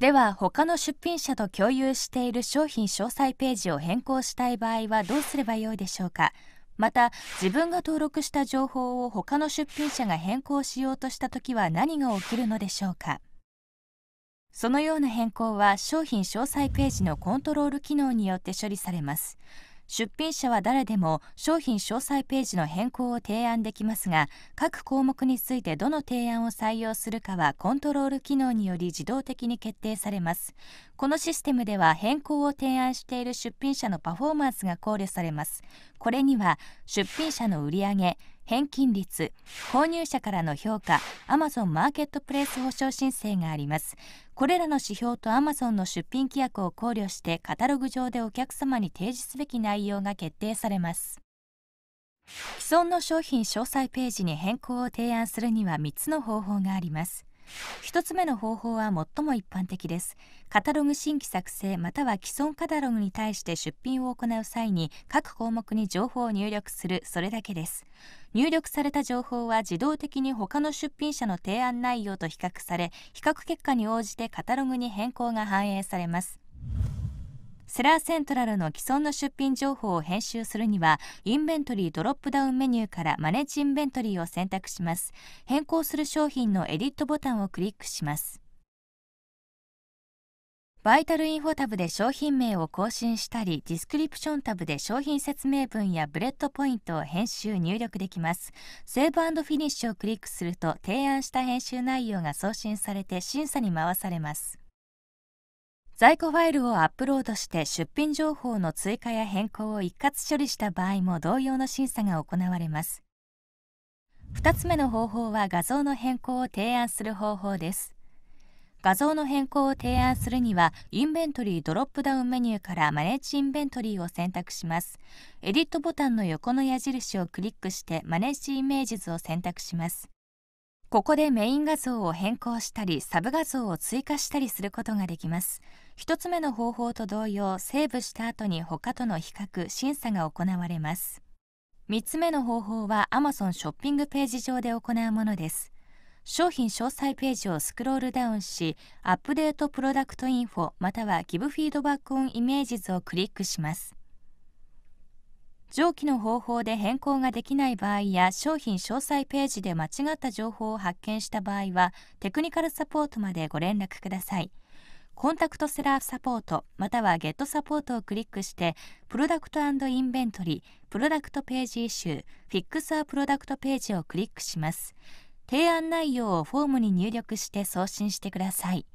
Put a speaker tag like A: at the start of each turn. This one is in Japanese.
A: では他の出品者と共有している商品詳細ページを変更したい場合はどうすればよいでしょうかまた自分が登録した情報を他の出品者が変更しようとした時は何が起きるのでしょうかそのような変更は商品詳細ページのコントロール機能によって処理されます出品者は誰でも商品詳細ページの変更を提案できますが各項目についてどの提案を採用するかはコントロール機能により自動的に決定されますこのシステムでは変更を提案している出品者のパフォーマンスが考慮されますこれには出品者の売上返金率購入者からの評価アマゾンマーケットプレイス保証申請がありますこれらの指標とアマゾンの出品規約を考慮してカタログ上でお客様に提示すべき内容が決定されます既存の商品詳細ページに変更を提案するには3つの方法があります1つ目の方法は最も一般的ですカタログ新規作成または既存カタログに対して出品を行う際に各項目に情報を入力するそれだけです入力された情報は自動的に他の出品者の提案内容と比較され比較結果に応じてカタログに変更が反映されますセラーセントラルの既存の出品情報を編集するにはインベントリードロップダウンメニューからマネジインベントリーを選択します変更する商品のエディットボタンをクリックしますバイタルインフォタブで商品名を更新したり、ディスクリプションタブで商品説明文やブレッドポイントを編集・入力できます。セーブフィニッシュをクリックすると、提案した編集内容が送信されて審査に回されます。在庫ファイルをアップロードして出品情報の追加や変更を一括処理した場合も同様の審査が行われます2つ目の方法は画像の変更を提案する方法です画像の変更を提案するにはインベントリードロップダウンメニューからマネージインベントリーを選択しますエディットボタンの横の矢印をクリックしてマネージイメージズを選択しますここでメイン画像を変更したりサブ画像を追加したりすることができます1つ目の方法と同様セーブした後に他との比較審査が行われます3つ目の方法は Amazon ショッピングページ上で行うものです商品詳細ページをスクロールダウンしアップデートプロダクトインフォまたはギブフィードバックオンイメージズをクリックします上記の方法で変更ができない場合や商品詳細ページで間違った情報を発見した場合はテクニカルサポートまでご連絡くださいコンタクトセラーサポートまたはゲットサポートをクリックしてプロダクトインベントリープロダクトページイシューフィックスアプロダクトページをクリックします提案内容をフォームに入力して送信してください